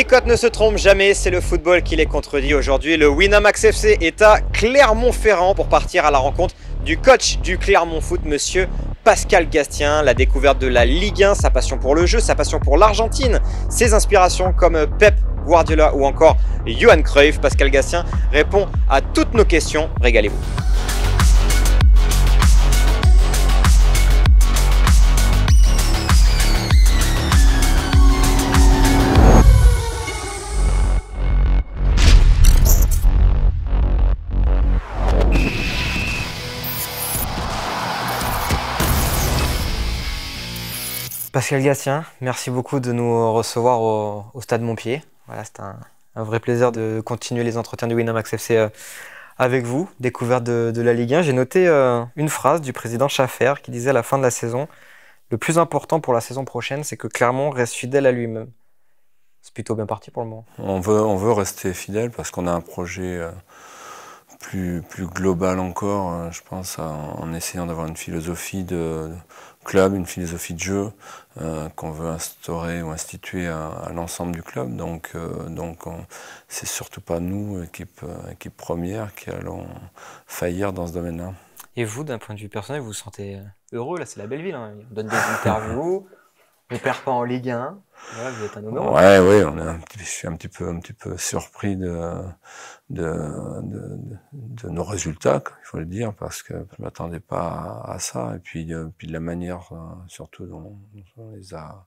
Les cotes ne se trompent jamais, c'est le football qui les contredit aujourd'hui. Le Winamax FC est à Clermont-Ferrand pour partir à la rencontre du coach du Clermont Foot, monsieur Pascal Gastien, la découverte de la Ligue 1, sa passion pour le jeu, sa passion pour l'Argentine, ses inspirations comme Pep Guardiola ou encore Johan Cruyff. Pascal Gastien répond à toutes nos questions. Régalez-vous. Pascal Gatien, merci beaucoup de nous recevoir au, Stade Montpied. Voilà, c'est un, vrai plaisir de continuer les entretiens du Winamax FC euh, avec vous, découverte de, la Ligue 1. J'ai noté euh, une phrase du président Schaffer qui disait à la fin de la saison Le plus important pour la saison prochaine, c'est que Clermont reste fidèle à lui-même. C'est plutôt bien parti pour le moment. On veut, on veut rester fidèle parce qu'on a un projet. Euh, plus, plus global encore, euh, je pense, en, essayant d'avoir une philosophie de club, une philosophie de jeu euh, qu'on veut instaurer ou instituer à, l'ensemble du club. Donc, euh, donc c'est surtout pas nous, équipe, équipe première, qui allons faillir dans ce domaine-là. Et vous, d'un point de vue personnel, vous vous sentez heureux Là, c'est la belle ville. Hein. On donne des interviews. On perd pas en Ligue 1. Ouais, vous êtes un Ouais, Oui, on est un je suis un petit peu, un petit peu surpris de, de, de, de nos résultats, il faut le dire, parce que je m'attendais pas à, ça, et puis, euh, puis de la manière euh, surtout dont, on les a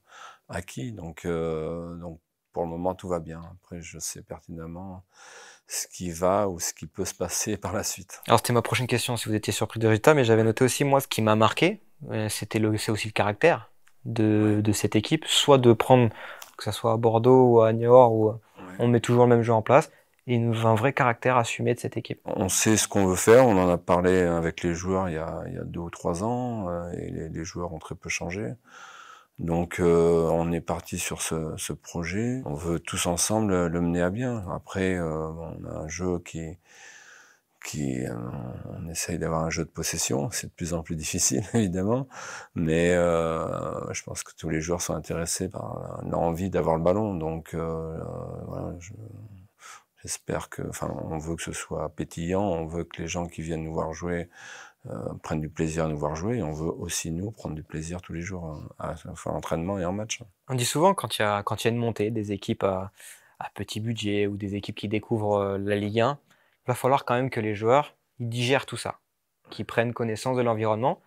acquis. Donc, euh, donc pour le moment, tout va bien. Après, je sais pertinemment ce qui va ou ce qui peut se passer par la suite. Alors, c'était ma prochaine question, si vous étiez surpris des résultats, mais j'avais noté aussi, moi, ce qui m'a marqué, c'était le, c'est aussi le caractère de, de, cette équipe, soit de prendre, que ce soit à Bordeaux ou à Niort, où on met toujours le même jeu en place, et une, un vrai caractère assumé de cette équipe. On sait ce qu'on veut faire, on en a parlé avec les joueurs il y a, il y a deux ou trois ans, euh, et les, les, joueurs ont très peu changé. Donc euh, on est parti sur ce, ce, projet, on veut tous ensemble le mener à bien. Après, euh, on a un jeu qui qui euh, on essaye d'avoir un jeu de possession. C'est de plus en plus difficile, évidemment, mais euh, je pense que tous les joueurs sont intéressés par l'envie d'avoir le ballon. Donc euh, j'espère que, enfin, on veut que ce soit pétillant, on veut que les gens qui viennent nous voir jouer prennent du plaisir à nous voir jouer et on veut aussi nous prendre du plaisir tous les jours hein, à, l'entraînement et en match. On dit souvent quand il y a y a une montée des équipes à petit budget ou des équipes qui découvrent la Ligue 1 va falloir quand même que les joueurs ils digèrent tout ça, qu'ils prennent connaissance de l'environnement.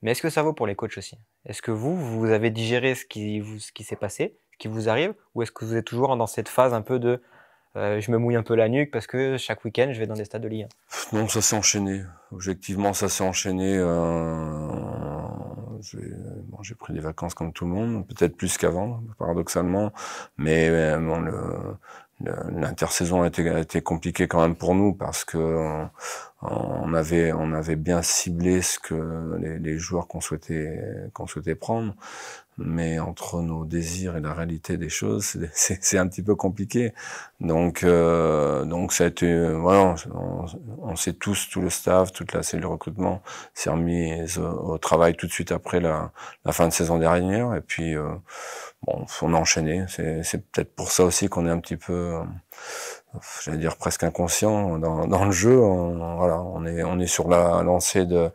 Mais est-ce que ça vaut pour les coachs aussi Est-ce que vous, vous avez digéré ce qui, s'est passé, ce qui vous arrive, ou est-ce que vous êtes toujours dans cette phase un peu de euh, je me mouille un peu la nuque parce que chaque week-end je vais dans des stades de Ligue Non, ça s'est enchaîné. Objectivement, ça s'est enchaîné. Euh, j'ai pris des vacances comme tout le monde, peut-être plus qu'avant, paradoxalement, mais euh, le, L'intersaison a été, compliquée quand même pour nous parce que on avait on avait bien ciblé ce que les, joueurs qu'on souhaitait qu'on souhaitait prendre mais entre nos désirs et la réalité des choses c'est un petit peu compliqué donc euh, donc ça a été voilà on, sait tous tout le staff toute la cellule recrutement s'est remise au, travail tout de suite après la, fin de saison dernière et puis euh, bon on a enchaîné c'est peut-être pour ça aussi qu'on est un petit peu j'allais dire presque inconscient dans, dans le jeu. On, voilà, on est on est sur la lancée de,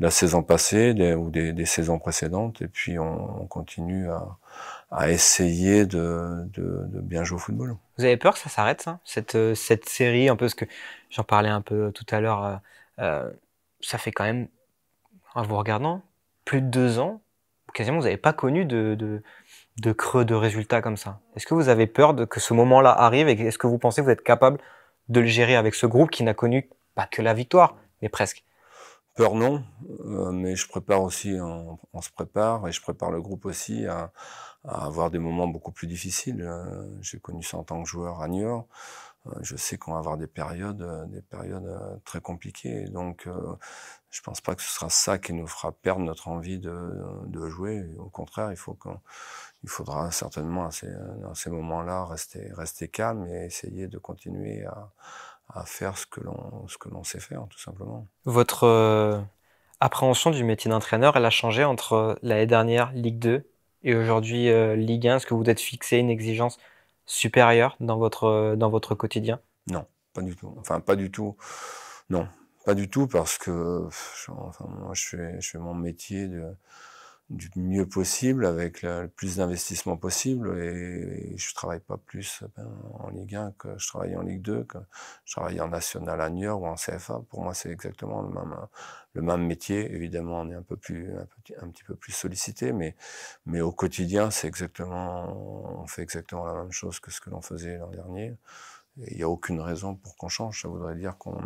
la saison passée ou des, saisons précédentes, et puis on, continue à, essayer de, de, bien jouer au football. Vous avez peur que ça s'arrête, cette, euh, cette série un peu, ce que j'en parlais un peu tout à l'heure, euh, euh, ça fait quand même, en vous regardant, plus de deux ans, quasiment vous n'avez pas connu de, de creux de résultats comme ça Est-ce que vous avez peur de que ce moment-là arrive et est-ce que vous pensez que vous êtes capable de le gérer avec ce groupe qui n'a connu pas que la victoire, mais presque Peur non, euh, mais je prépare aussi, on, se prépare et je prépare le groupe aussi à, avoir des moments beaucoup plus difficiles. Euh, j'ai connu ça en tant que joueur à Niort. Euh, je sais qu'on va avoir des périodes, des périodes très compliquées. Donc, je pense pas que ce sera ça qui nous fera perdre notre envie de, de jouer. Au contraire, il faut qu'on il faudra certainement euh, dans ces, moments-là rester, calme et essayer de continuer à, faire ce que l'on sait faire tout simplement. Votre euh, appréhension du métier d'entraîneur, elle a changé entre l'année dernière Ligue 2 et aujourd'hui euh, Ligue 1. Est-ce que vous êtes fixé une exigence supérieure dans votre quotidien Non, pas du tout. Enfin, pas du tout. Non, pas du tout parce que moi je fais mon métier de du mieux possible, avec le, plus d'investissement possible. Et, je travaille pas plus ben, en Ligue 1 que je travaille en Ligue 2, que je travaille en National York ou en CFA. Pour moi, c'est exactement le même, le même métier. Évidemment, on est un peu plus, un, petit, un petit peu plus sollicité, mais, mais au quotidien, c'est exactement, on fait exactement la même chose que ce que l'on faisait l'an dernier. Il n'y a aucune raison pour qu'on change. Ça voudrait dire qu'on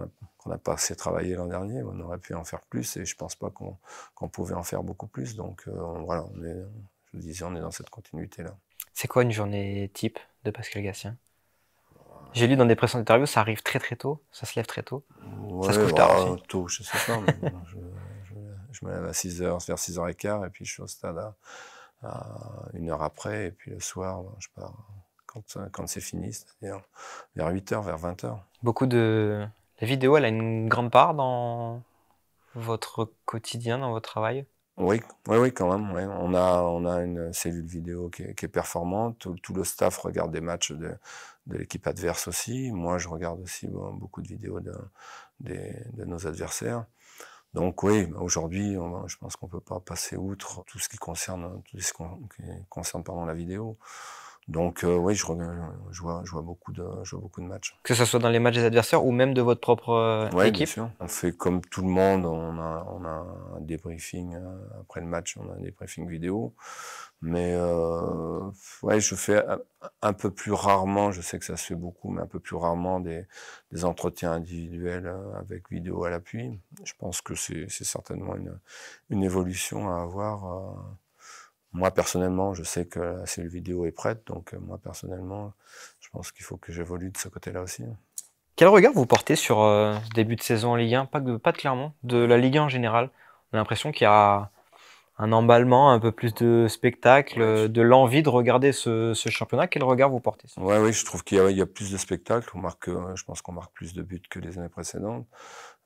n'a pas assez travaillé l'an dernier. On aurait pu en faire plus et je ne pense pas qu'on pouvait en faire beaucoup plus. Donc euh, voilà, je vous disais, on est dans cette continuité-là. C'est quoi une journée type de Pascal Gatien j'ai lu dans des pressions d'interview, ça arrive très très tôt, ça se lève très tôt, ça se couche bah, Tôt, je sais pas, je, me lève à 6h, vers 6h15, et puis je suis au stade à, une heure après, et puis le soir, ben, je pars euh, quand, c'est fini, c'est-à-dire vers 8h, vers 20h. Beaucoup de. La vidéo, elle a une grande part dans votre quotidien, dans votre travail oui, oui, oui, quand même. On a, on a une cellule vidéo qui est, performante. Tout, le staff regarde des matchs de, l'équipe adverse aussi. Moi, je regarde aussi beaucoup de vidéos de, de, nos adversaires. Donc oui, aujourd'hui, je pense qu'on peut pas passer outre tout ce qui concerne, tout ce qui concerne pardon, la vidéo. Donc euh, oui, je, regarde, euh, je, vois, je, vois, beaucoup de, je vois beaucoup de matchs. Que ce soit dans les matchs des adversaires ou même de votre propre euh, équipe On fait comme tout le monde, on a, on a un débriefing après le match, on a un débriefing vidéo. Mais ouais, je fais un, peu plus rarement, je sais que ça se fait beaucoup, mais un peu plus rarement des, des entretiens individuels avec vidéo à l'appui. Je pense que c'est certainement une, une évolution à avoir moi, personnellement, je sais que la cellule vidéo est prête, donc euh, moi, personnellement, je pense qu'il faut que j'évolue de ce côté-là aussi. Quel regard vous portez sur euh, ce début de saison en Ligue 1, pas de, pas clairement, Clermont, de la Ligue 1 en général On a l'impression qu'il y a un emballement, un peu plus de spectacle, de l'envie de regarder ce, championnat. Quel regard vous portez Oui, je trouve qu'il y, y, a plus de spectacle. On marque, euh, je pense qu'on marque plus de buts que les années précédentes.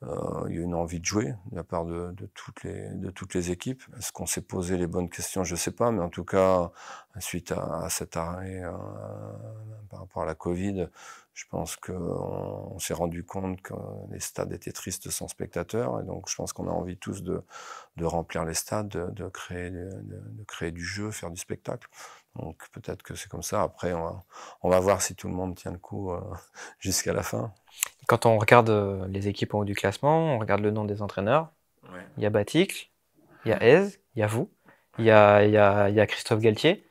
Euh, il y a une envie de jouer de la part de, de toutes, les, de toutes les équipes. Est-ce qu'on s'est posé les bonnes questions Je ne sais pas, mais en tout cas, suite à, cet arrêt euh, par rapport à la Covid, je pense qu'on on, s'est rendu compte que les stades étaient tristes sans spectateurs. Et donc, je pense qu'on a envie tous de, de remplir les stades, de, de créer, de, créer du jeu, faire du spectacle. Donc peut-être que c'est comme ça. Après, on va, voir si tout le monde tient le coup euh, jusqu'à la fin. Quand on regarde euh, les équipes en haut du classement, on regarde le nom des entraîneurs. Il y a Batik, il y a Aise, il y a vous, il y a, Christophe Galtier.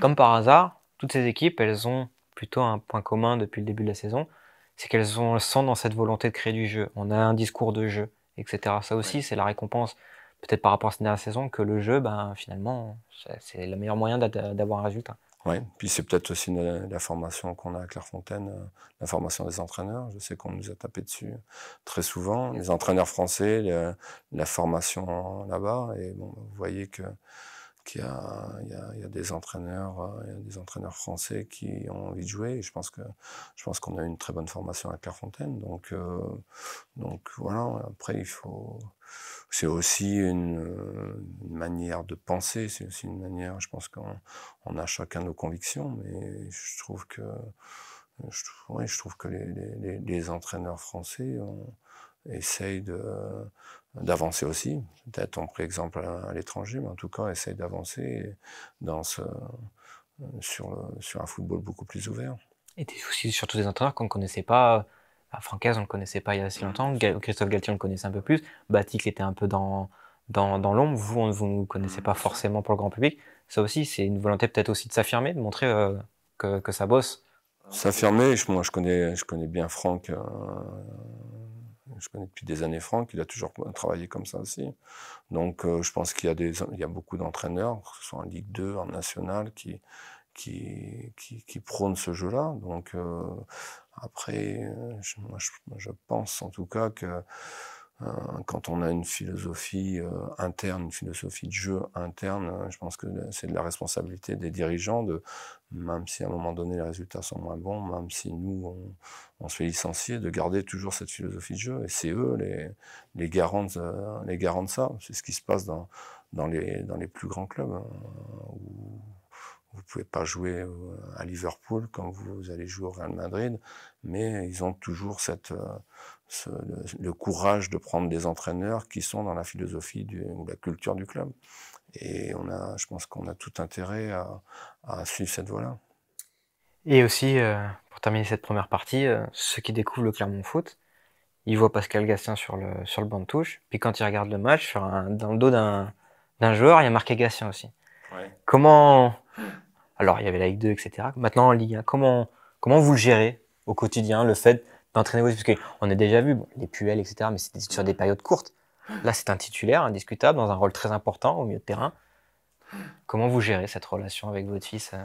Comme par hasard, toutes ces équipes, elles ont plutôt un point commun depuis le début de la saison, c'est qu'elles sont dans cette volonté de créer du jeu. On a un discours de jeu, etc. Ça aussi, c'est la récompense peut-être par rapport à cette dernière saison, que le jeu, ben, finalement, c'est le meilleur moyen d'avoir un résultat. Oui, puis c'est peut-être aussi la formation qu'on a à Clairefontaine, euh, la formation des entraîneurs. Je sais qu'on nous a tapé dessus euh, très souvent, les entraîneurs français, la formation là-bas. Et bon, ben, vous voyez que qu'il y, a, des entraîneurs, euh, des entraîneurs français qui ont envie de jouer. Et je pense que je pense qu'on a une très bonne formation à Clairefontaine. Donc donc voilà. Après, il faut c'est aussi euh, une, manière de penser, c'est aussi une manière, je pense qu'on a chacun nos convictions, mais je trouve que, je, je trouve que les, entraîneurs français essayent d'avancer aussi. Peut-être on pris exemple à, l'étranger, mais en tout cas, essayent d'avancer sur, sur un football beaucoup plus ouvert. Et surtout des entraîneurs qu'on ne connaissait pas bah, Francaise, on ne le connaissait pas il y a si longtemps. Christophe Galtier, on le connaissait un peu plus. Batik était un peu dans, dans, l'ombre. Vous, on, ne vous connaissez mm, pas forcément pour le grand public. Ça aussi, c'est une volonté peut-être aussi de s'affirmer, de montrer euh, que, que, ça bosse. S'affirmer, moi je connais, je connais bien Franck, euh, je connais depuis des années Franck, il a toujours travaillé comme ça aussi. Donc euh, je pense qu'il y, a y a beaucoup d'entraîneurs, que ce soit en Ligue 2, en National, qui, qui, qui, prône ce jeu-là. Donc euh, après, je, pense en tout cas que euh, quand on a une philosophie euh, interne, une philosophie de jeu interne, je pense que c'est de la responsabilité des dirigeants de, même si à un moment donné les résultats sont moins bons, même si nous on, se fait licencier, de garder toujours cette philosophie de jeu. Et c'est eux les, les, garants les garants ça. C'est ce qui se passe dans, dans, les, dans les plus grands clubs. Hein, vous pouvez pas jouer euh, à Liverpool quand vous allez jouer au Real Madrid, mais ils ont toujours cette, euh, le, courage de prendre des entraîneurs qui sont dans la philosophie du, ou la culture du club. Et on a, je pense qu'on a tout intérêt à, suivre cette voie-là. Et aussi, euh, pour terminer cette première partie, ce ceux qui découvrent le Clermont Foot, ils voient Pascal Gastien sur le, sur le banc de touche, puis quand ils regardent le match, sur dans le dos d'un joueur, il y a marqué Gastien aussi. Comment. Alors, il y avait la Ligue 2, etc. Maintenant, en Ligue 1, comment, comment vous le gérez au quotidien, le fait d'entraîner vos. Parce qu'on a déjà vu les puelles, etc., mais c'était sur des périodes courtes. Là, c'est un titulaire indiscutable, dans un rôle très important au milieu de terrain. Comment vous gérez cette relation avec votre fils euh?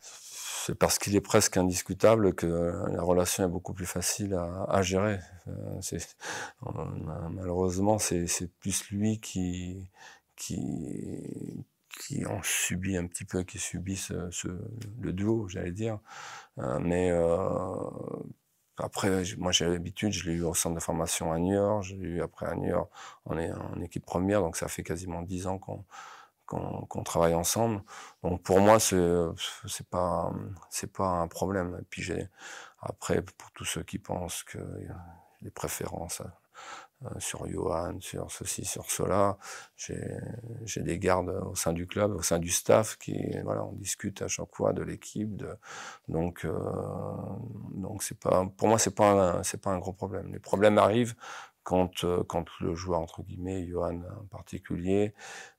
c'est parce qu'il est presque indiscutable que la relation est beaucoup plus facile à, gérer. Euh, malheureusement, c'est plus lui qui, qui ont subi un petit peu, qui subissent euh, le duo, j'allais dire. Euh, mais euh, après, moi j'ai l'habitude, je l'ai eu au centre de formation à New York, je l'ai eu après à New York, on est en équipe première, donc ça fait quasiment dix ans qu'on travaille ensemble. Donc pour moi, c'est pas c'est pas un problème. Et puis après pour tous ceux qui pensent que les préférences euh, sur Johan, sur ceci, sur cela. J'ai des gardes au sein du club, au sein du staff, qui voilà, on discute à chaque fois de l'équipe. Donc, euh, donc pas, pour moi, c'est pas pas un gros problème. Les problèmes arrivent quand euh, quand le joueur entre guillemets, Johan en particulier,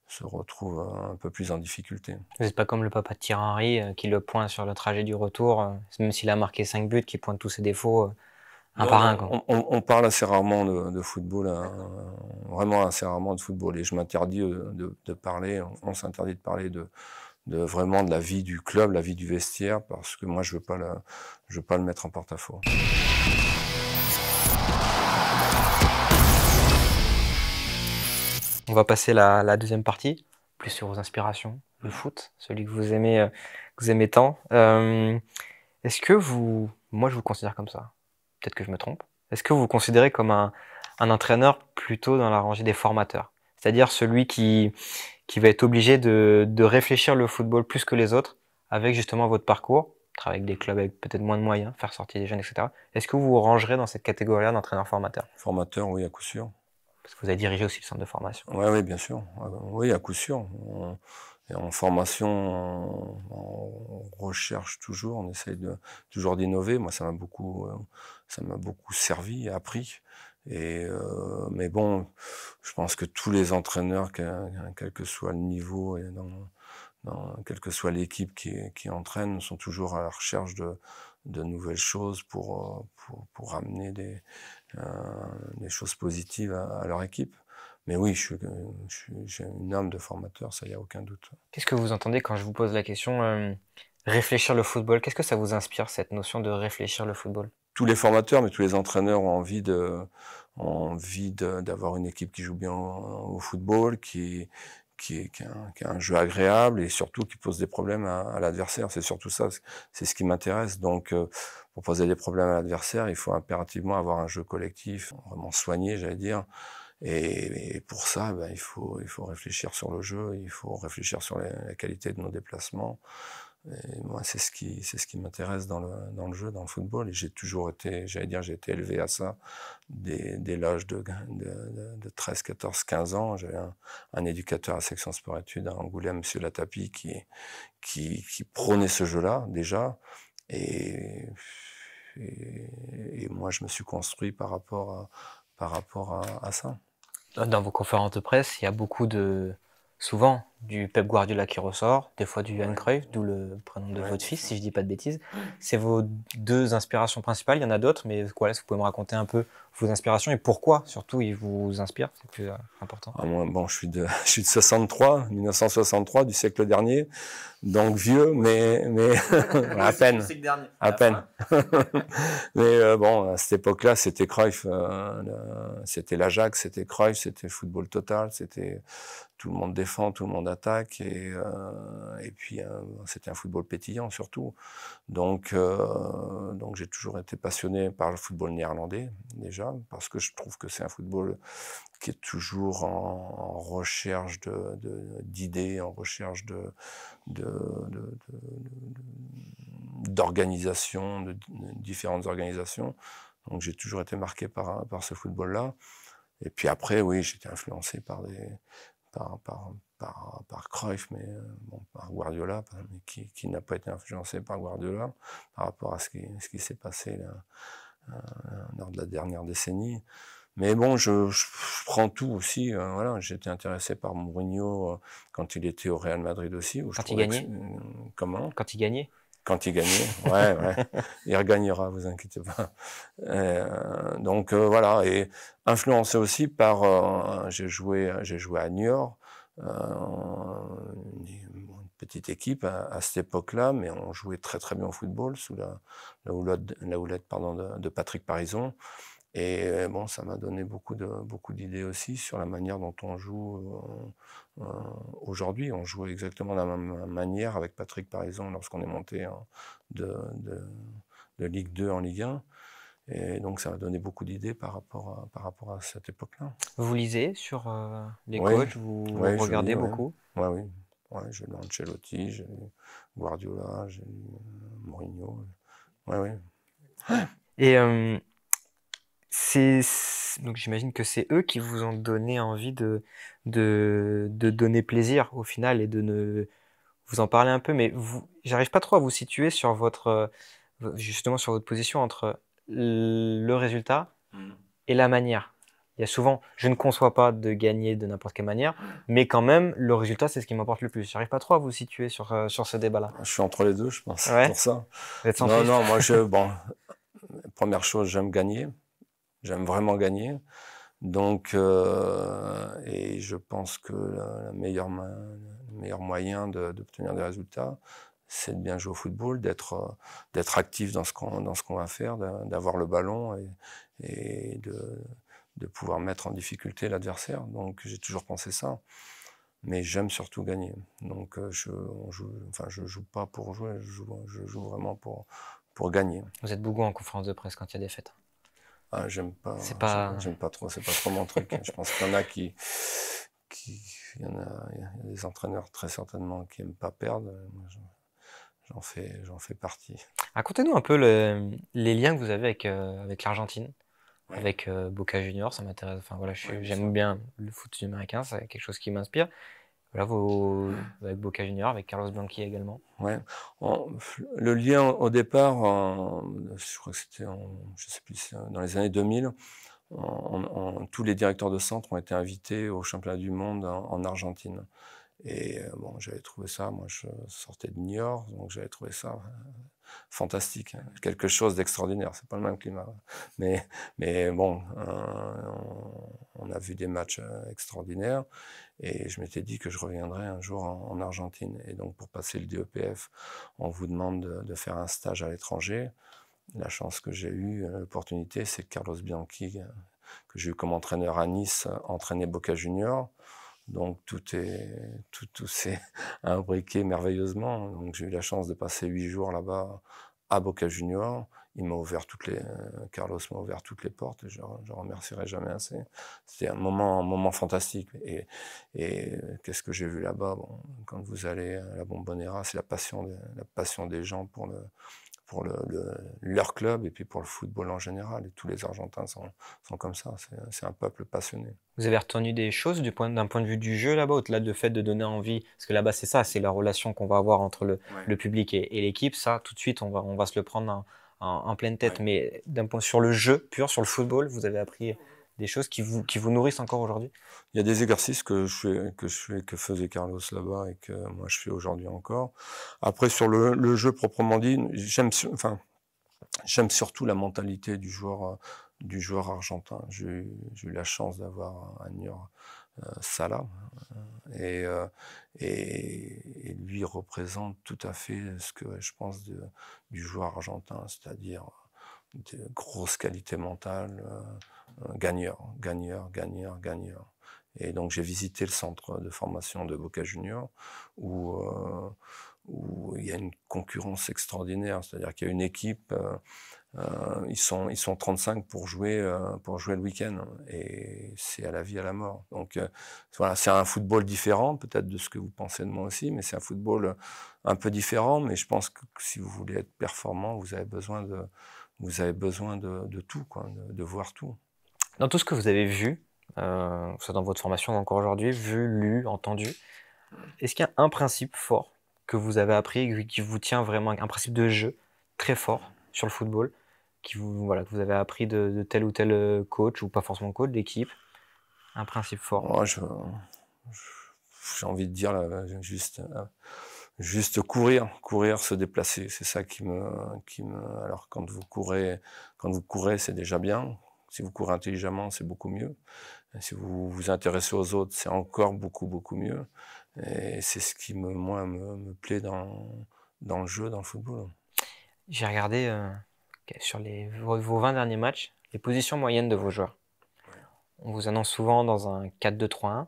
se retrouve un peu plus en difficulté. Vous n'êtes pas comme le papa de Thierry Henry qui le pointe sur le trajet du retour, même s'il a marqué 5 buts, qui pointe tous ses défauts. On, parle assez rarement de, football, hein. vraiment assez rarement de football. Et je m'interdis euh, de, parler, on, s'interdit de parler de, vraiment de la vie du club, la vie du vestiaire, parce que moi je veux pas veux pas le mettre en porte-à-faux. On va passer la, la deuxième partie, plus sur vos inspirations, le foot, celui que vous aimez, euh, tant. Euh, est-ce que vous, moi je vous considère comme ça, peut-être que je me trompe, est-ce que vous vous considérez comme un, entraîneur plutôt dans la rangée des formateurs C'est-à-dire celui qui, qui va être obligé de, réfléchir le football plus que les autres avec justement votre parcours travailler avec des clubs avec peut-être moins de moyens, faire sortir des jeunes, etc. Est-ce que vous vous rangerez dans cette catégorie-là d'entraîneur-formateur Formateur, oui, à coup sûr. Parce que vous avez dirigé aussi le centre de formation. Oui, oui, bien sûr. Euh, oui, à coup sûr. Et en formation, on, recherche toujours, on essaye de, toujours d'innover. Moi, ça m'a beaucoup, euh, ça m'a beaucoup servi, appris. Et euh, mais bon, je pense que tous les entraîneurs, quel, que soit le niveau et dans, dans, quelle que soit l'équipe qui, qui, entraîne, sont toujours à la recherche de, de nouvelles choses pour, euh, pour, pour amener des, des choses positives à leur équipe. Mais oui, je euh, j'ai une âme de formateur, ça, il n'y a aucun doute. Qu'est-ce que vous entendez quand je vous pose la question euh, réfléchir le football Qu'est-ce que ça vous inspire, cette notion de réfléchir le football Tous les formateurs, mais tous les entraîneurs ont envie de d'avoir une équipe qui joue bien au football, qui, qui, a un, jeu agréable et surtout qui pose des problèmes à, l'adversaire. C'est surtout ça, c'est ce qui m'intéresse. Donc, euh, pour poser des problèmes à l'adversaire, il faut impérativement avoir un jeu collectif, vraiment soigné, j'allais dire, et, pour ça, ben, il, faut, il faut réfléchir sur le jeu, il faut réfléchir sur la, qualité de nos déplacements. moi, c'est ce qui, ce qui m'intéresse dans le, dans le jeu, dans le football. Et j'ai toujours été, j'allais dire, j'ai été élevé à ça dès, l'âge de, de, 13, 14, 15 ans. J'avais un, éducateur à section sport-études à Angoulême, M. Latapi, qui, qui, prônait ce jeu-là, déjà. Et, et, moi, je me suis construit par rapport par rapport à ça dans vos conférences de presse, il y a beaucoup de, souvent, du Pep Guardiola qui ressort, des fois du Johan Cruyff, d'où le prénom de votre fils, si je dis pas de bêtises. C'est vos deux inspirations principales. Il y en a d'autres, mais quoi, vous pouvez me raconter un peu vos inspirations et pourquoi, surtout, ils vous inspirent C'est plus euh, important. Ah, bon, je suis de, de 63, 1963, du siècle dernier, donc vieux, mais, à peine, à peine. mais euh, bon, à cette époque-là, c'était Cruyff, c'était euh, c'était l'Ajax, c'était Cruyff, c'était football total, c'était tout le monde défend, tout le monde d'attaque et, euh, et puis euh, c'était un football pétillant surtout. Donc, euh, donc j'ai toujours été passionné par le football néerlandais déjà parce que je trouve que c'est un football qui est toujours en, recherche d'idées, de, d'idées en recherche de, d'organisation de, de, différentes organisations. Donc j'ai toujours été marqué par, par ce football-là. Et puis après, oui, j'étais influencé par des, par, par, par, Cruyff, mais euh, bon, par Guardiola, mais qui, qui n'a pas été influencé par Guardiola par rapport à ce qui, ce qui s'est passé là, euh, lors de la dernière décennie. Mais bon, je, je, prends tout aussi. Euh, voilà, j'étais intéressé par Mourinho quand il était au Real Madrid aussi. quand, il gagnait Comment Quand il gagnait quand il gagnait, ouais, il regagnera, vous inquiétez pas. Euh, donc euh, voilà, et influencé aussi par, euh, j'ai joué, j'ai joué à Niort, une petite équipe à, cette époque-là, mais on jouait très très bien au football sous la, la houlette, pardon, de, Patrick Parison. Et bon, ça m'a donné beaucoup de beaucoup d'idées aussi sur la manière dont on joue euh, aujourd'hui, on joue exactement de la même manière avec Patrick, par exemple, lorsqu'on est monté de, de, Ligue 2 en Ligue 1. Et donc, ça m'a donné beaucoup d'idées par, rapport à, par rapport à cette époque-là. Vous lisez sur euh, les coachs Vous, regardez beaucoup Oui, oui. Ouais, j'ai lu Ancelotti, j'ai Guardiola, j'ai euh, Mourinho. Oui, oui. Et c'est donc j'imagine que c'est eux qui vous ont donné envie de, de, donner plaisir au final et de ne vous en parler un peu, mais vous, j'arrive pas trop à vous situer sur votre euh, justement sur votre position entre le résultat mm. et la manière. Il y a souvent, je ne conçois pas de gagner de n'importe quelle manière, mm. mais quand même, le résultat, c'est ce qui m'importe le plus. J'arrive pas trop à vous situer sur, euh, sur ce débat-là. Je suis entre les deux, je pense. Pour ça. non, non, moi, je, bon, première chose, j'aime gagner. J'aime vraiment gagner. Donc, euh, et je pense que la, meilleure, le meilleur moyen d'obtenir des résultats, c'est de bien jouer au football, d'être euh, d'être actif dans ce qu'on dans ce qu'on va faire, d'avoir le ballon et, de, de pouvoir mettre en difficulté l'adversaire. Donc j'ai toujours pensé ça, mais j'aime surtout gagner. Donc euh, je joue, enfin je joue pas pour jouer, je joue, vraiment pour pour gagner. Vous êtes beaucoup en conférence de presse quand il y a des fêtes. Ah, j'aime pas. pas trop. C'est pas trop mon truc. Je pense qu'il y en a qui, qui, il y en a, il y a des entraîneurs très certainement qui aiment pas perdre. J'en fais, j'en fais partie. Racontez-nous un peu les liens que vous avez avec euh, avec l'Argentine, avec euh, Boca Juniors. Ça m'intéresse. Enfin voilà, j'aime bien le foot américain. C'est quelque chose qui m'inspire. Voilà, avec Boca Junior, avec Carlos Blanqui également. Ouais. le lien au départ, je crois que c'était, je sais plus, euh, dans les années 2000, tous les directeurs de centre ont été invités au championnat du monde en, Argentine. Et euh, bon, j'avais trouvé ça, moi je sortais de New York, donc j'avais trouvé ça euh, fantastique, hein. quelque chose d'extraordinaire. C'est pas le même climat, mais bon, euh, on, a vu des matchs euh, extraordinaires et je m'étais dit que je reviendrais un jour en, Argentine. Et donc pour passer le DEPF, on vous demande de, faire un stage à l'étranger. La chance que j'ai eue, euh, l'opportunité, c'est Carlos Bianchi que j'ai eu comme entraîneur à Nice, entraîné Boca Junior. Donc tout est tout, s'est imbriqué merveilleusement. Donc j'ai eu la chance de passer huit jours là-bas à Boca Junior. Il m'a ouvert toutes les euh, Carlos m'a ouvert toutes les portes. Et je ne remercierai jamais assez. C'était un moment un moment fantastique. Et, et euh, qu'est-ce que j'ai vu là-bas bon, Quand vous allez à la Bombonera, c'est la passion la passion des gens pour le pour le, leur club et puis pour le football en général. Et tous les Argentins sont, sont comme ça. C'est un peuple passionné. Vous avez retenu des choses du d'un point de vue du jeu là-bas, au-delà de fait de donner envie, parce que là-bas c'est ça, c'est la relation qu'on va avoir entre le, le public et, l'équipe. Ça, tout de suite, on va, on va se le prendre en, en, pleine tête. Mais d'un point sur le jeu pur, sur le football, vous avez appris des choses qui vous, qui vous nourrissent encore aujourd'hui Il y a des exercices que je fais, que, je que faisait Carlos là-bas et que moi je fais aujourd'hui encore. Après, sur le, jeu proprement dit, j'aime enfin, surtout la mentalité du joueur, euh, du joueur argentin. J'ai eu la chance d'avoir un euh, Sala Salah. Euh, et, et, lui représente tout à fait ce que je pense de, du joueur argentin, c'est-à-dire de grosses qualités mentales, euh, gagneur, gagneur, gagneur, gagneur. Et donc j'ai visité le centre de formation de Boca Junior euh, où, il y a une concurrence extraordinaire, c'est-à-dire qu'il y a une équipe, euh, ils, sont, ils sont 35 pour jouer, pour jouer le week-end et c'est à la vie, à la mort. Donc voilà, c'est un football différent peut-être de ce que vous pensez de moi aussi, mais c'est un football un peu différent, mais je pense que si vous voulez être performant, vous avez besoin de vous avez besoin de, tout, quoi, de, voir tout. Dans tout ce que vous avez vu, euh, soit dans votre formation ou encore aujourd'hui, vu, lu, entendu, est-ce qu'il y a un principe fort que vous avez appris qui vous tient vraiment, un principe de jeu très fort sur le football, qui vous, voilà, que vous avez appris de, tel ou tel euh, coach, ou pas forcément coach, d'équipe Un principe fort Moi, j'ai envie de dire juste. Euh, juste courir, courir, se déplacer. C'est ça qui me, qui Alors quand vous courez, quand vous courez, c'est déjà bien. Si vous courez intelligemment, c'est beaucoup mieux. si vous vous intéressez aux autres, c'est encore beaucoup beaucoup mieux. Et c'est ce qui me, moi, me, plaît dans le jeu, dans le football. J'ai regardé euh, sur vos, vos 20 derniers matchs les positions moyennes de vos joueurs. On vous annonce souvent dans un 4-2-3-1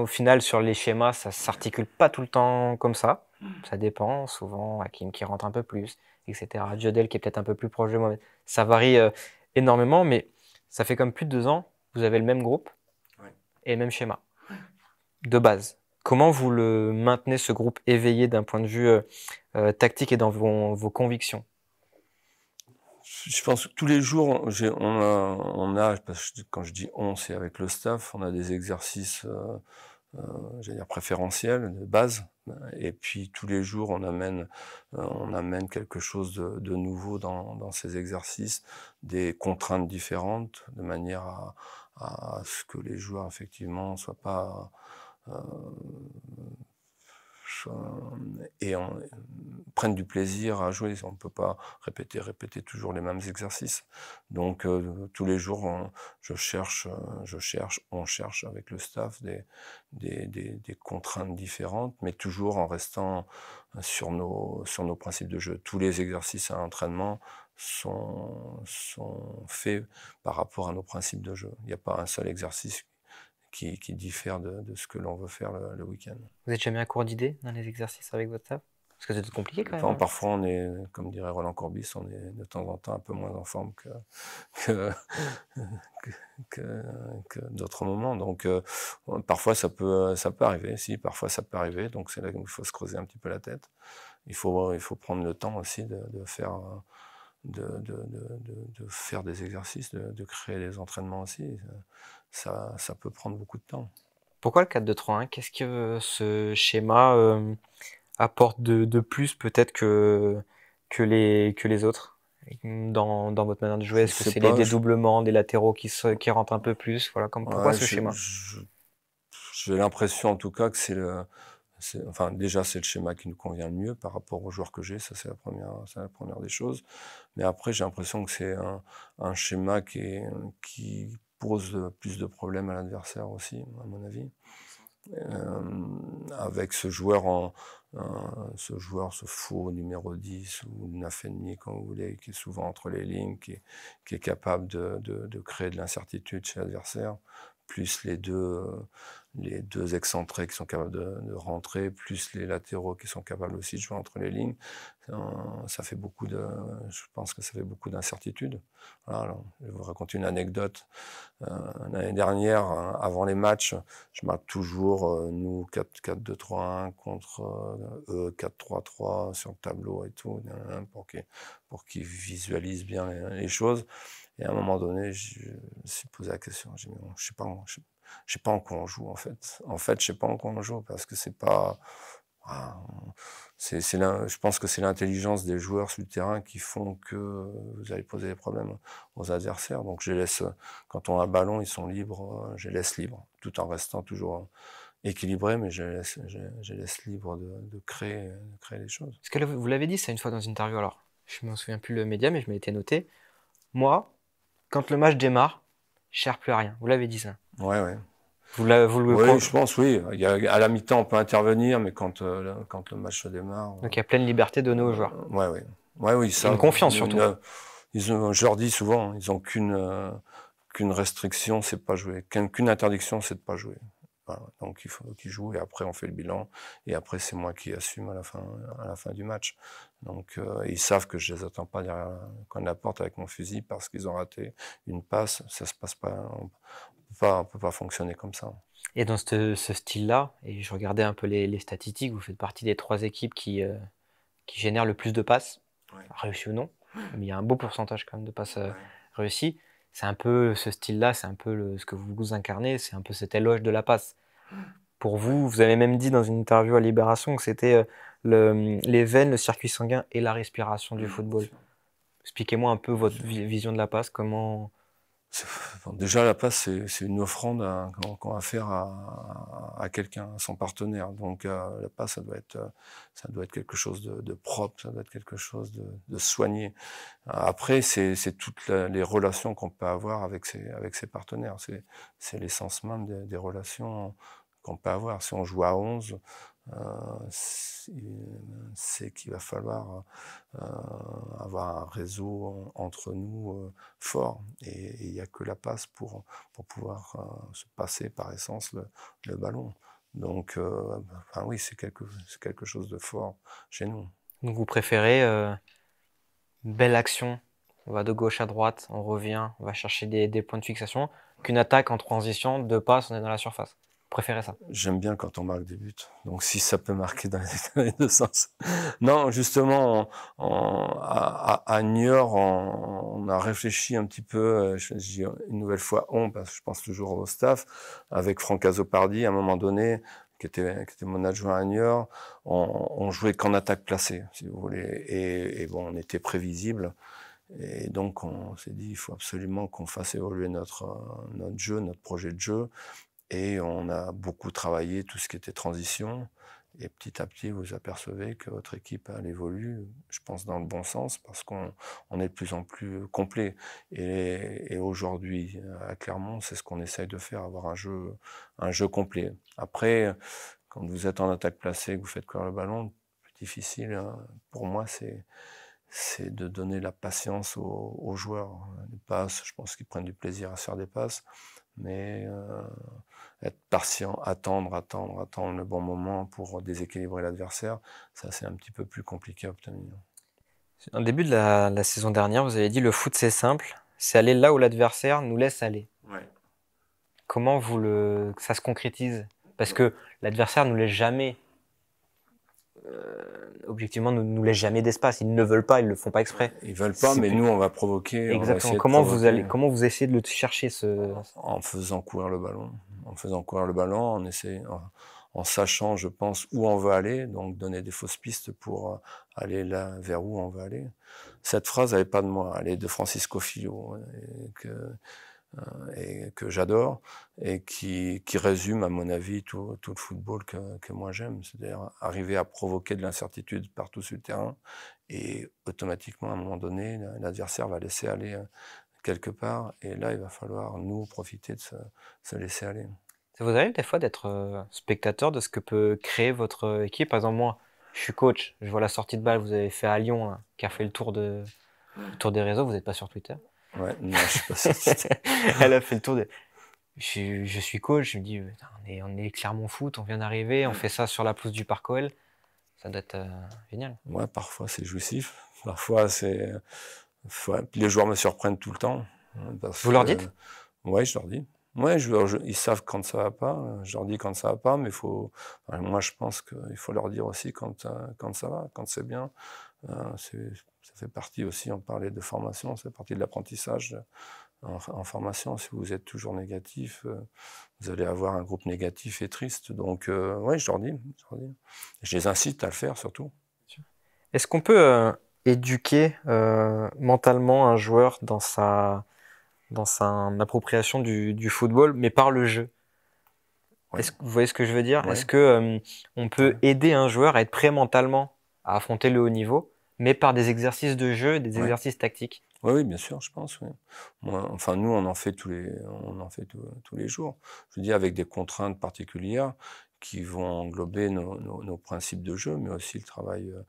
au final, sur les schémas, ça s'articule pas tout le temps comme ça. Hmm. Ça dépend, souvent, Kim qui rentre un peu plus, etc. Jodel qui est peut-être un peu plus proche de moi. Ça varie euh, énormément, mais ça fait comme plus de deux ans, vous avez le même groupe et le même schéma de base. Comment vous le maintenez, ce groupe éveillé d'un point de vue euh, euh, tactique et dans vos convictions je pense que tous les jours, on a, on a parce que quand je dis on, c'est avec le staff, on a des exercices, euh, euh dire préférentiels, de base. Et puis tous les jours, on amène, euh, on amène quelque chose de, nouveau dans, ces exercices, des contraintes différentes, de manière à, à ce que les joueurs effectivement soient pas euh, euh, et on, prennent du plaisir à jouer. On ne peut pas répéter, répéter toujours les mêmes exercices. Donc euh, tous les jours, je cherche, euh, je cherche, on cherche avec le staff des, des, contraintes différentes, mais toujours en restant sur nos, sur nos principes de jeu. Tous les exercices à entraînement sont, sont faits par rapport à nos principes de jeu. Il n'y a pas un seul exercice qui, qui diffère de, ce que l'on veut faire le, week-end. Vous êtes jamais à court d'idées dans les exercices avec votre table Parce que c'est compliqué quand même. Hein. parfois, on est, comme dirait Roland Courbis, on est de temps en temps un peu moins en forme que, d'autres moments. Donc, euh, parfois, ça peut, ça peut arriver. Si, parfois, ça peut arriver. Donc, c'est là qu'il faut se creuser un petit peu la tête. Il faut, il faut prendre le temps aussi de, faire. De, de, faire des exercices, de, créer des entraînements aussi ça, ça peut prendre beaucoup de temps. Pourquoi le 4-2-3-1 Qu'est-ce que ce schéma euh, apporte de, de plus peut-être que, que, les, que les autres dans, dans, votre manière de jouer Est-ce que c'est les dédoublements des latéraux qui, qui rentrent un peu plus voilà, Pourquoi ce schéma J'ai l'impression en tout cas que c'est le. Enfin, déjà, c'est le schéma qui nous convient le mieux par rapport aux joueurs que j'ai, ça c'est la, première, la première des choses. Mais après, j'ai l'impression que c'est un, un, schéma qui, qui pose euh, plus de problèmes à l'adversaire aussi, à mon avis. Euh, avec ce joueur ce joueur, faux numéro 10 ou 9,5 quand vous voulez, qui est souvent entre les lignes, qui est, capable de, créer de l'incertitude chez l'adversaire, plus les deux, euh, les deux excentrés qui sont capables de, rentrer, plus les latéraux qui sont capables aussi de jouer entre les lignes. Ça fait beaucoup de, je pense que ça fait beaucoup d'incertitudes. Voilà, je vais vous raconter une anecdote. Euh, l'année dernière, hein, avant les matchs, je marque toujours euh, nous 4 2 3 1 contre euh, eux 4-3-3 sur le tableau et tout, pour qu'ils visualisent bien les, choses. Et à un moment donné, je me suis posé la question. je sais pas, je sais je sais pas en quoi on joue en fait. En fait, je sais pas en quoi on joue parce que c'est pas. C'est, je pense que c'est l'intelligence des joueurs sur le terrain qui font que vous allez poser des problèmes aux adversaires. Donc je laisse, quand on a un ballon, ils sont libres, je les laisse libres, tout en restant toujours équilibré, mais je les laisse, je, laisse libre de, créer, créer des choses. que vous l'avez dit ça une fois dans une interview, alors je ne me souviens plus le média, mais je m'étais noté. Moi, quand le match démarre, cher plus rien. Vous l'avez dit ça. Ouais, ouais. Vous, la, vous le Oui, je pense, oui. Il y a, à la mi-temps, on peut intervenir, mais quand, euh, quand le match se démarre. Donc il y a pleine liberté donnée aux joueurs. Oui, euh, oui. Ouais, oui une confiance surtout. ils je leur dis souvent, ils n'ont qu'une euh, qu'une restriction, c'est de pas jouer. Qu'une interdiction, c'est de pas jouer. Donc il faut qu'ils joue et après on fait le bilan et après c'est moi qui assume à la fin, à la fin du match. Donc euh, ils savent que je les attends pas derrière quand la porte avec mon fusil parce qu'ils ont raté une passe. Ça se passe pas. On peut pas, peut pas fonctionner comme ça. Et dans ce, style-là, et je regardais un peu les, statistiques, vous faites partie des trois équipes qui, euh, qui génèrent le plus de passes, réussies ou non, mais il y a un beau pourcentage quand même de passes euh, réussies c'est un peu ce style-là, c'est un peu ce que vous vous incarnez, c'est un peu cet éloge de la passe. Pour vous, vous avez même dit dans une interview à Libération que c'était euh, les veines, le circuit sanguin et la respiration du mmh, football. Expliquez-moi un peu votre vision de la passe, comment, Déjà, la passe c'est une offrande hein, qu'on va faire à, quelqu'un, à son partenaire. Donc, euh, la passe ça doit être, euh, ça doit être quelque chose de, propre, ça doit être quelque chose de, soigné. Après, c'est toutes les relations qu'on peut avoir avec ses, partenaires. C'est l'essence même des, des relations qu'on peut avoir. Si on joue à 11, c'est qu'il va falloir euh, avoir un réseau entre nous euh, fort. Et il n'y a que la passe pour, pour pouvoir euh, se passer par essence le, ballon. Donc, oui, c'est quelque, quelque, chose de fort chez nous. Donc, vous préférez une belle action, on va de gauche à droite, on revient, on va chercher des, des points de fixation, qu'une attaque en transition, de passe, on est dans la surface préférez ça J'aime bien quand on marque des buts. Donc si ça peut marquer dans les, deux sens. Non, justement, à, à Niort, on, a réfléchi un petit peu, euh, je, dis une nouvelle fois on, parce que je pense toujours au staff, avec Franck Azopardi, à un moment donné, qui était, qui était mon adjoint à Niort, on, jouait qu'en attaque placée, si vous voulez. Et, bon, on était prévisible. Et donc, on s'est dit, il faut absolument qu'on fasse évoluer notre, euh, notre jeu, notre projet de jeu. Et on a beaucoup travaillé tout ce qui était transition. Et petit à petit, vous apercevez que votre équipe, elle évolue, je pense, dans le bon sens, parce qu'on est de plus en plus complet. Et, aujourd'hui, à Clermont, c'est ce qu'on essaye de faire, avoir un jeu, un jeu complet. Après, quand vous êtes en attaque placée, que vous faites courir le ballon, plus difficile, hein, pour moi, c'est c'est de donner la patience aux, joueurs. Les passes, je pense qu'ils prennent du plaisir à faire des passes, mais euh, être patient, attendre, attendre, attendre le bon moment pour déséquilibrer l'adversaire, ça c'est un petit peu plus compliqué à obtenir. En début de la, saison dernière, vous avez dit le foot c'est simple, c'est aller là où l'adversaire nous laisse aller. Comment ça se concrétise Parce que l'adversaire nous laisse jamais euh, objectivement, nous, nous laisse jamais d'espace. Ils ne veulent pas, ils le font pas exprès. Ils veulent pas, mais nous, on va provoquer. Exactement. comment vous allez, comment vous essayez de le chercher ce En faisant courir le ballon, en faisant courir le ballon, en, en, sachant, je pense, où on veut aller, donc donner des fausses pistes pour euh, aller là vers où on veut aller. Cette phrase, elle n'est pas de moi, elle est de Francisco Filho, euh, que, j'adore, et qui, résume, à mon avis, tout, le football que, que moi j'aime, c'est-à-dire arriver à provoquer de l'incertitude partout sur le terrain, et automatiquement, à un moment donné, l'adversaire va laisser aller euh, quelque part. Et là, il va falloir, nous, profiter de se, se laisser aller. Ça vous arrive des fois d'être euh, spectateur de ce que peut créer votre euh, équipe Par exemple, moi, je suis coach, je vois la sortie de balle que vous avez fait à Lyon, hein, qui a fait le tour, de, tour des réseaux, vous n'êtes pas sur Twitter Ouais, non, je suis pas Elle a fait le tour des... Je, je suis coach, je me dis, on est, on est clairement foot, on vient d'arriver, on fait ça sur la pelouse du Parc OL. Ça doit être euh, génial. Ouais, parfois c'est jouissif, parfois c'est les joueurs me surprennent tout le temps. Hein, vous leur dites Ouais, je leur dis. Ouais, je, ils savent quand ça va pas. Je leur dis quand ça va pas, mais faut. moi, je pense qu'il faut leur dire aussi quand euh, quand ça va, quand c'est bien. Euh, ça fait partie aussi. On parlait de formation, C'est partie de l'apprentissage euh, en, formation. Si vous êtes toujours négatif, vous allez avoir un groupe négatif et triste. Donc, ouais, je leur je leur dis. Je les incite à le faire surtout. Est-ce qu'on peut éduquer euh, mentalement un joueur dans sa, dans sa appropriation du, football, mais par le jeu. vous voyez ce que je veux dire Est-ce que euh, on peut aider un joueur à être prêt mentalement à affronter le haut niveau, mais par des exercices de jeu, des exercices tactiques oui, bien sûr, je pense. enfin, nous, on en fait tous les, on en fait tous les jours. Je veux dire, avec des contraintes particulières qui vont englober nos, nos principes de jeu, mais aussi le travail euh,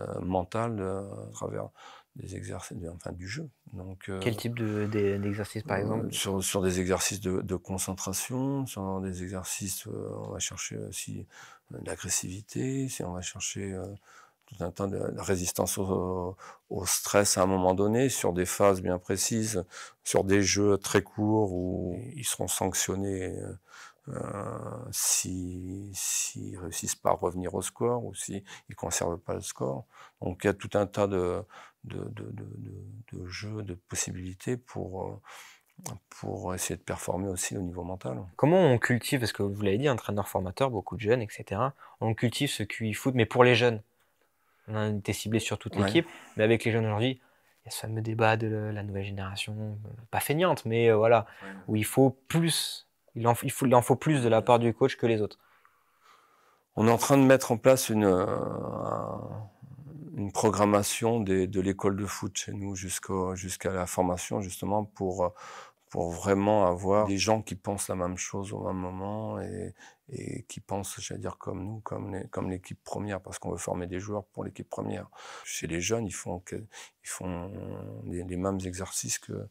euh, mental euh, à travers des exercices, enfin du jeu. Donc, euh, Quel type d'exercice par exemple sur, sur, des exercices de, de, concentration, sur des exercices, on va chercher aussi l'agressivité, si on va chercher tout un temps de résistance au, stress à un moment donné, sur des phases bien précises, sur des jeux très courts où ils seront sanctionnés euh, s'ils ne réussissent pas à revenir au score ou s'ils ne conservent pas le score. Donc il y a tout un tas de, de, de, de jeux, de possibilités pour, euh, pour essayer de performer aussi au niveau mental. Comment on cultive, parce que vous l'avez dit, entraîneur formateur, beaucoup de jeunes, etc., on cultive ce QI foot, mais pour les jeunes. On a été ciblé sur toute l'équipe, mais avec les jeunes aujourd'hui, il y a ce fameux débat de la nouvelle génération, euh, pas feignante, mais voilà, où il faut plus il en, faut, plus de la part du coach que les autres. On est en train de mettre en place une, euh, une programmation de l'école de foot chez nous jusqu'à la formation, justement, pour, pour vraiment avoir des gens qui pensent la même chose au même moment et, qui pensent, j'allais dire, comme nous, comme l'équipe première, parce qu'on veut former des joueurs pour l'équipe première. Chez les jeunes, ils font, ils font les mêmes exercices que,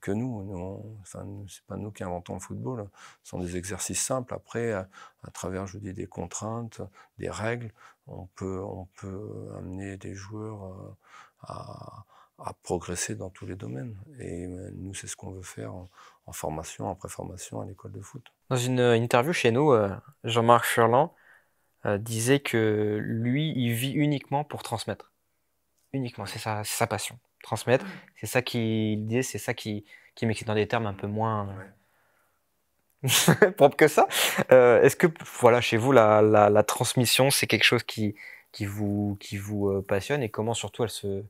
que nous. nous enfin, c'est pas nous qui inventons le football. Ce sont des exercices simples. Après, à, travers, je dis, des contraintes, des règles, on peut, on peut amener des joueurs euh, à, progresser dans tous les domaines. Et euh, nous, c'est ce qu'on veut faire en, formation, en pré-formation à l'école de foot. Dans une euh, interview chez nous, Jean-Marc Furlan disait que lui, il vit uniquement pour transmettre. Uniquement, c'est sa passion transmettre. C'est ça qui, l'idée, c'est ça qui, qui m'excite dans des termes un peu moins propre euh, propres que ça. Euh, est-ce que, voilà, chez vous, la, la, transmission, c'est quelque chose qui, qui vous, qui vous euh, passionne et comment surtout elle se,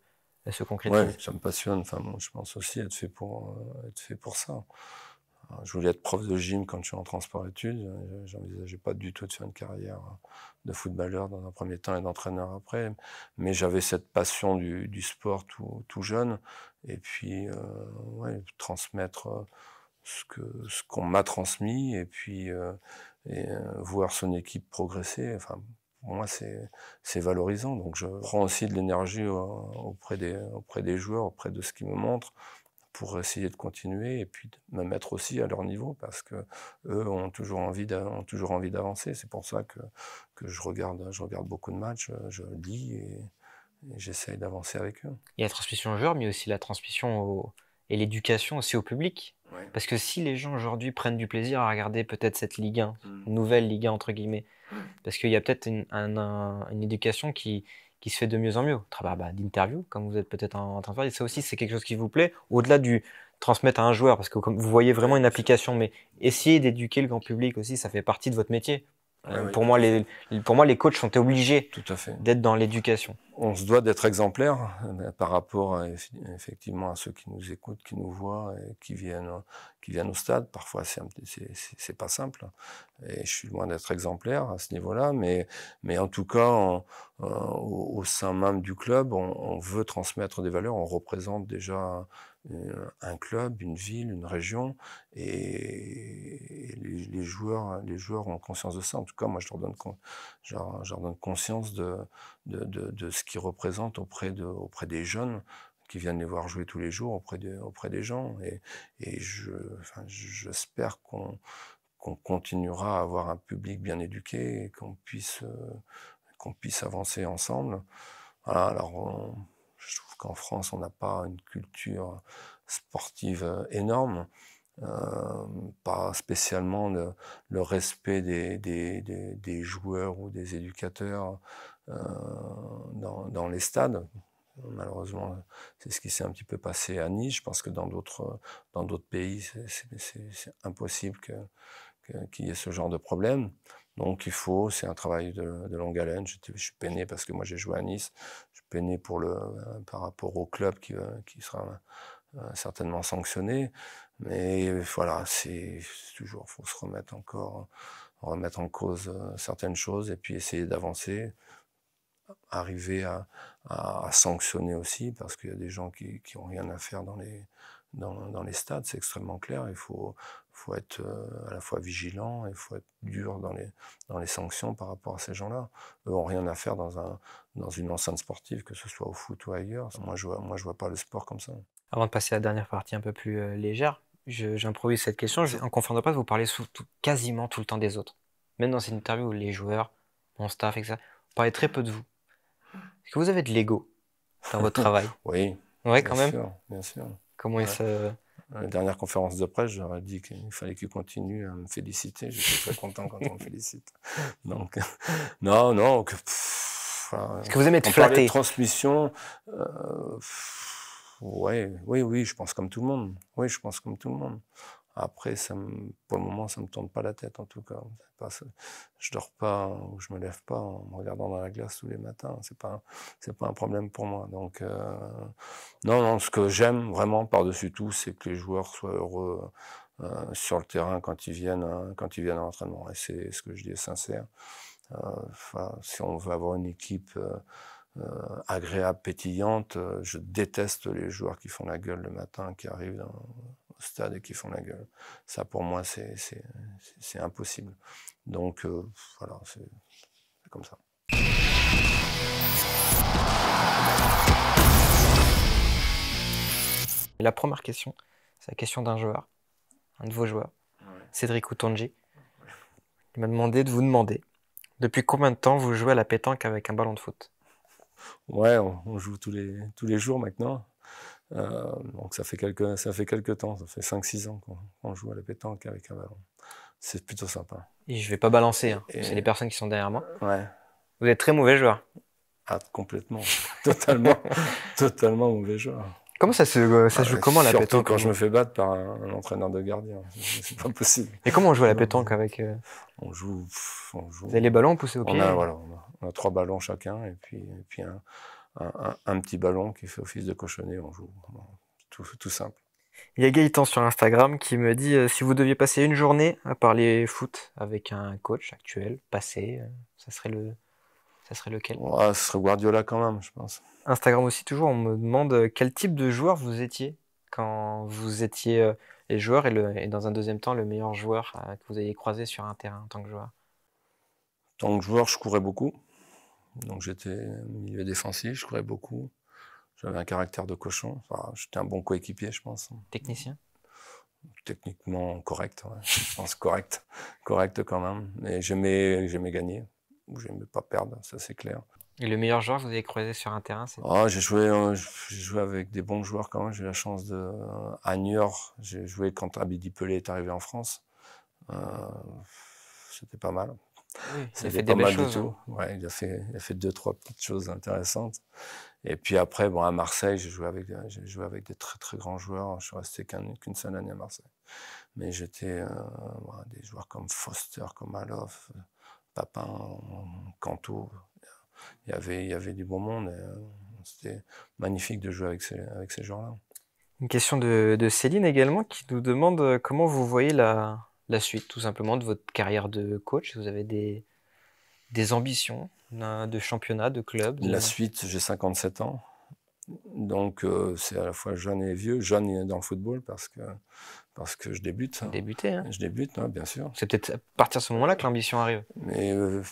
elle se concrétise Oui, ça me passionne. Enfin, je pense aussi être fait pour, être fait pour ça. Euh, je voulais être prof de gym quand je suis en transport études. Euh, j'envisageais pas du tout de faire une carrière euh, de footballeur dans un premier temps et d'entraîneur après. Mais j'avais cette passion du, sport tout, jeune. Et puis, transmettre ce qu'on m'a transmis et puis voir son équipe progresser. Enfin, pour moi, c'est valorisant. Donc, je prends aussi de l'énergie auprès des, auprès des joueurs, auprès de ce qu'ils me montrent pour essayer de continuer et puis de me mettre aussi à leur niveau parce que eux ont toujours envie toujours envie d'avancer. C'est pour ça que, que je regarde je regarde beaucoup de matchs, je lis et, j'essaye d'avancer avec eux. Il y a la transmission aux joueurs, mais aussi la transmission et l'éducation aussi au public. Parce que si les gens aujourd'hui prennent du plaisir à regarder peut-être cette Ligue 1, mm. nouvelle Ligue 1 entre guillemets, parce qu'il y a peut-être une, une éducation qui, qui se fait de mieux en mieux, Travail bah, bah, d'interview, comme vous êtes peut-être en, train de faire. Et ça aussi, c'est quelque chose qui vous plaît, au-delà du transmettre à un joueur, parce que comme vous voyez vraiment une application, mais essayer d'éduquer le grand public aussi, ça fait partie de votre métier. Euh, pour, moi, les, pour moi, les coachs sont obligés d'être dans l'éducation. On se doit d'être exemplaire euh, par rapport à, euh, effectivement à ceux qui nous écoutent, qui nous voient, et qui, viennent, qui viennent au stade. Parfois, c'est pas simple. Et je suis loin d'être exemplaire à ce niveau-là. Mais, mais en tout cas, au sein même du club, on, on veut transmettre des valeurs. On représente déjà un club, une ville, une région, et les, joueurs, les joueurs ont conscience de ça. En tout cas, moi, je leur donne, donne conscience de, de, ce qu'ils représentent auprès, de, auprès des jeunes qui viennent les voir jouer tous les jours auprès, auprès des gens. Et, je, j'espère qu'on qu'on continuera à avoir un public bien éduqué et qu'on puisse, euh, qu'on puisse avancer ensemble. Voilà, alors je trouve qu'en France, on n'a pas une culture sportive euh, énorme. Euh, pas spécialement le, respect des, des, joueurs ou des éducateurs euh, dans, les stades. Malheureusement, c'est ce qui s'est un petit peu passé à Nice. Je pense que dans d'autres pays, c'est impossible qu'il que, y ait ce genre de problème. Donc il faut, c'est un travail de, longue haleine. Je, je, suis peiné parce que moi j'ai joué à Nice, peiné pour le, euh, par rapport au club qui, euh, qui sera euh, certainement sanctionné. Mais voilà, c'est toujours, faut se remettre encore, remettre en cause certaines choses et puis essayer d'avancer, arriver à, à, à, sanctionner aussi parce qu'il y a des gens qui n'ont rien à faire dans les dans, les stades, c'est extrêmement clair. Il faut, faut être euh, à la fois vigilant et il faut être dur dans les, dans les sanctions par rapport à ces gens-là. Eux n'ont rien à faire dans, un, dans une enceinte sportive, que ce soit au foot ou ailleurs. Mm. Moi, je ne vois pas le sport comme ça. Avant de passer à la dernière partie un peu plus euh, légère, j'improvise cette question. Je, en conférence de vous parlez quasiment tout le temps des autres. Même dans ces interviews où les joueurs, mon staff, etc., vous parlez très peu de vous. Est-ce que vous avez de l'ego dans votre travail Oui. Oui, quand bien même. Sûr, bien sûr. Comment la dernière conférence de presse, j'aurais dit qu'il fallait qu'il continue à me féliciter. Je suis très content quand on me félicite. Donc, non, non. Que, Est-ce que vous aimez être flatté transmission. Euh, oui, oui, oui, je pense comme tout le monde. Oui, je pense comme tout le monde. Après, ça pour le moment, ça me tourne pas la tête, en tout cas. Pas, je dors pas ou je me lève pas en me regardant dans la glace tous les matins. C'est pas, c'est pas un problème pour moi. Donc, euh, non, non, ce que j'aime vraiment par-dessus tout, c'est que les joueurs soient heureux euh, sur le terrain quand ils viennent, hein, quand ils viennent à l'entraînement. Et c'est ce que je dis sincère. Euh, si on veut avoir une équipe euh, agréable, pétillante. Euh, je déteste les joueurs qui font la gueule le matin, qui arrivent dans, au stade et qui font la gueule. Ça, pour moi, c'est impossible. Donc, euh, voilà, c'est comme ça. La première question, c'est la question d'un joueur, un de vos joueurs, Cédric Outonji. Il m'a demandé de vous demander depuis combien de temps vous jouez à la pétanque avec un ballon de foot ouais, on, joue tous les, tous les jours maintenant. Euh, donc ça fait, quelques, ça fait quelques temps, ça fait 5-6 ans qu'on joue à la pétanque avec un ballon. C'est plutôt sympa. Et je vais pas balancer, hein. c'est les personnes qui sont derrière moi. Ouais. Vous êtes très mauvais joueur. Ah, complètement, totalement, totalement mauvais joueur. Comment ça se, euh, ça joue comment la pétanque Surtout quand hein je me fais battre par un, entraîneur de gardien, c'est pas possible. Et comment on joue à la pétanque avec euh On joue, on Vous avez les ballons poussés au pied. On a, voilà, on a trois ballons chacun et puis, puis un, petit ballon qui fait office de cochonnet, on joue. Tout, tout simple. Il y a Gaëtan sur Instagram qui me dit euh, si vous deviez passer une journée à parler foot avec un coach actuel, passé, euh, ça serait le, ça serait lequel Ce serait Guardiola quand même, je pense. Instagram aussi toujours. On me demande euh, quel type de joueur vous étiez quand vous étiez les joueurs et, et, dans un deuxième temps le meilleur joueur que vous ayez croisé sur un terrain en tant que joueur. En tant que joueur, je courais beaucoup. Donc j'étais milieu défensif, je courais beaucoup. J'avais un caractère de cochon. j'étais un bon coéquipier, je pense. Technicien Techniquement correct, je pense correct. Correct quand même. Mais j'aimais, j'aimais gagner. J'aimais pas perdre, ça c'est clair. Et le meilleur joueur que vous avez croisé sur un terrain oh, J'ai joué, euh, joué avec des bons joueurs quand même. J'ai eu la chance de. À York, j'ai joué quand Abidi Pelé est arrivé en France. Euh, c'était pas mal il a fait des pas mal hein. tout. Ouais, il, a fait, deux, trois petites choses intéressantes. Et puis après, bon, à Marseille, j'ai joué, avec, joué avec des très, très grands joueurs. Je suis resté qu'une seule année à Marseille. Mais j'étais avec euh, des joueurs comme Foster, comme Alof, Papin, Canto. Il y avait, il y avait du bon monde. Euh, c'était magnifique de jouer avec ces, avec ces joueurs-là. Une question de Céline également qui nous demande euh, comment vous voyez la, la suite tout simplement de votre carrière de coach Vous avez des, des ambitions de championnat, de club La suite, j'ai 57 ans. Donc euh, c'est à la fois jeune et vieux, jeune dans le football parce que, parce que je débute. Débuté hein. Je débute, hein, bien sûr. C'est peut-être à partir de ce moment-là que l'ambition arrive. Mais euh,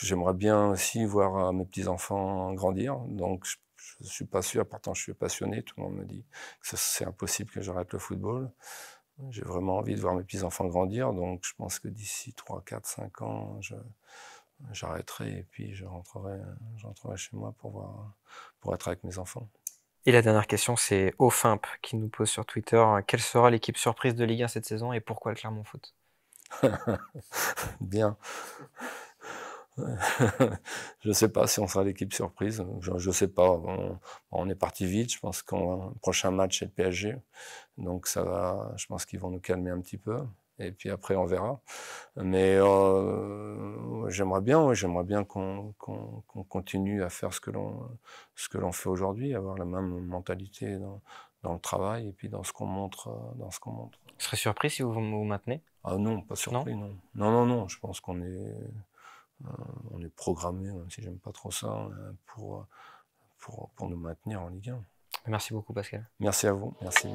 j'aimerais bien aussi voir euh, mes petits-enfants grandir. Donc je je suis pas sûr, pourtant je suis passionné, tout le monde me dit que c'est impossible que j'arrête le football. J'ai vraiment envie de voir mes petits-enfants grandir, donc je pense que d'ici 3, 4, 5 ans, j'arrêterai et puis je rentrerai, chez moi pour, voir, pour être avec mes enfants. Et la dernière question, c'est Ofimp qui nous pose sur Twitter euh, quelle sera l'équipe surprise de Ligue 1 cette saison et pourquoi le Clermont Foot Bien. je ne sais pas si on sera l'équipe surprise. Je ne sais pas. On, est parti vite. Je pense qu'on prochain match est le PSG. Donc ça va. Je pense qu'ils vont nous calmer un petit peu. Et puis après, on verra. Mais euh, j'aimerais bien, j'aimerais bien qu'on continue à faire ce que l'on ce que l'on fait aujourd'hui, avoir la même mentalité dans, dans, le travail et puis dans ce qu'on montre, euh, dans ce qu'on montre. surpris si vous vous maintenez. Ah non, pas surpris, Non, non, non. non je pense qu'on est euh, on est programmé, même hein, si j'aime pas trop ça, euh, euh, pour, pour, nous maintenir en Ligue 1. Merci beaucoup Pascal. Merci à vous, merci